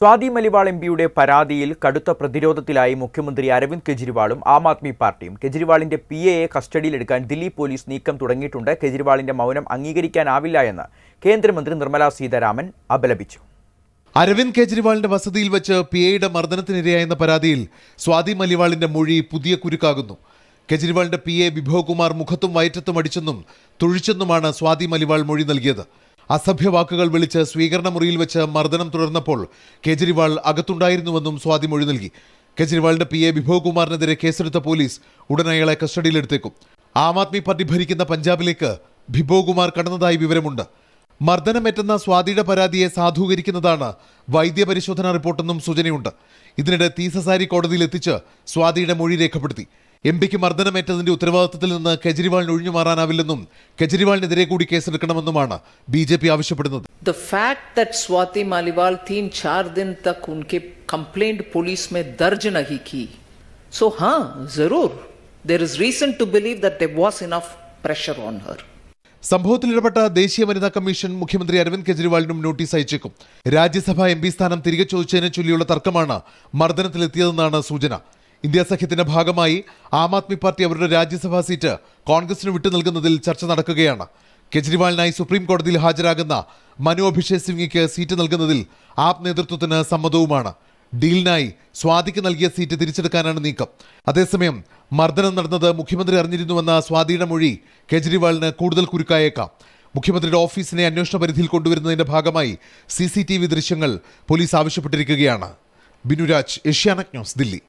Swathi Maliwal M പിയുടെ പരാതിയിൽ കടുത്ത പ്രതിരോധത്തിലായി മുഖ്യമന്ത്രി അരവിന്ദ് കെജ്രിവാളും ആം ആദ്മി പാർട്ടിയും കെജ്രിവാളിന്റെ പി എയെ കസ്റ്റഡിയിലെടുക്കാൻ ദില്ലി പോലീസ് നീക്കം തുടങ്ങിയിട്ടുണ്ട് കെജ്രിവാളിന്റെ മൗനം അംഗീകരിക്കാനാവില്ല എന്ന് കേന്ദ്രമന്ത്രി നിർമ്മലാ സീതാരാമൻ അപലപിച്ചു അരവിന്ദ് കെജ്രിവാളിന്റെ വസതിയിൽ വെച്ച് പി എയുടെ മർദ്ദനത്തിനിരയായെന്ന പരാതിയിൽ സ്വാതി മലിവാളിന്റെ മൊഴി പുതിയ കുരുക്കാകുന്നു കെജ്രിവാളിന്റെ പി എ വിഭവകുമാർ മുഖത്തും വയറ്റത്തും അടിച്ചെന്നും തുഴിച്ചെന്നുമാണ് സ്വാതി മലിവാൾ മൊഴി നൽകിയത് അസഭ്യവാക്കുകൾ വിളിച്ച് സ്വീകരണ മുറിയിൽ വെച്ച് മർദ്ദനം തുടർന്നപ്പോൾ കേജ്രിവാൾ അകത്തുണ്ടായിരുന്നുവെന്നും സ്വാതി മൊഴി നൽകി കേജ്രിവാളിന്റെ പി എ വിഭവകുമാറിനെതിരെ കേസെടുത്ത പോലീസ് ഉടൻ അയാളെ കസ്റ്റഡിയിലെടുത്തേക്കും ആം ആദ്മി പാർട്ടി ഭരിക്കുന്ന പഞ്ചാബിലേക്ക് വിഭവകുമാർ കടന്നതായി വിവരമുണ്ട് മർദ്ദനമേറ്റെന്ന സ്വാതിയുടെ പരാതിയെ സാധൂകരിക്കുന്നതാണ് വൈദ്യപരിശോധനാ റിപ്പോർട്ടെന്നും സൂചനയുണ്ട് ഇതിനിടെ തീസസാരി കോടതിയിൽ എത്തിച്ച് സ്വാതിയുടെ മൊഴി രേഖപ്പെടുത്തി എം പിക്ക് മർദ്ദനമേറ്റതിന്റെ ഉത്തരവാദിത്തത്തിൽ നിന്ന് കെജ്രിവാളിന് ഒഴിഞ്ഞു മാറാനാവില്ലെന്നും കെജ്രിവാളിനെതിരെ കൂടി കേസെടുക്കണമെന്നുമാണ് ബി ജെ പി ആവശ്യപ്പെടുന്നത് The fact that Swati Maliwal तीन चार दिन तक उनके कंप्लेंट पुलिस में दर्ज नहीं की सो जरूर is to believe that enough pressure on her സംഭവത്തിൽ ഇടപെട്ട ദേശീയ വനിതാ കമ്മീഷൻ മുഖ്യമന്ത്രി അരവിന്ദ് കെജ്രിവാളിനും നോട്ടീസ് അയച്ചേക്കും രാജ്യസഭാ എം പി സ്ഥാനം തിരികെ ചോദിച്ചതിനെ ചൊല്ലിയുള്ള തർക്കമാണ് മർദ്ദനത്തിലെത്തിയതെന്നാണ് സൂചന ഇന്ത്യ സഖ്യത്തിന്റെ ഭാഗമായി ആം ആദ്മി പാർട്ടി അവരുടെ രാജ്യസഭാ സീറ്റ് കോൺഗ്രസിന് വിട്ടു നൽകുന്നതിൽ ചർച്ച നടക്കുകയാണ് കെജ്രിവാളിനായി സുപ്രീം കോടതിയിൽ ഹാജരാകുന്ന മനു അഭിഷേക് സിംഗിക്ക് സീറ്റ് നൽകുന്നതിൽ ആപ് നേതൃത്വത്തിന് സമ്മതവുമാണ് ഡീലിനായി സ്വാതിക്ക് നൽകിയ സീറ്റ് തിരിച്ചെടുക്കാനാണ് നീക്കം അതേസമയം മർദ്ദനം നടന്നത് മുഖ്യമന്ത്രി അറിഞ്ഞിരുന്നുവെന്ന സ്വാതിയുടെ മൊഴി കെജ്രിവാളിന് കൂടുതൽ കുരുക്കായേക്കാം മുഖ്യമന്ത്രിയുടെ ഓഫീസിനെ അന്വേഷണ പരിധിയിൽ കൊണ്ടുവരുന്നതിന്റെ ഭാഗമായി സി സി ടി വി ദൃശ്യങ്ങൾ പോലീസ് ആവശ്യപ്പെട്ടിരിക്കുകയാണ് ബിനുരാജ് ഏഷ്യാനെറ്റ് ന്യൂസ് ദില്ലി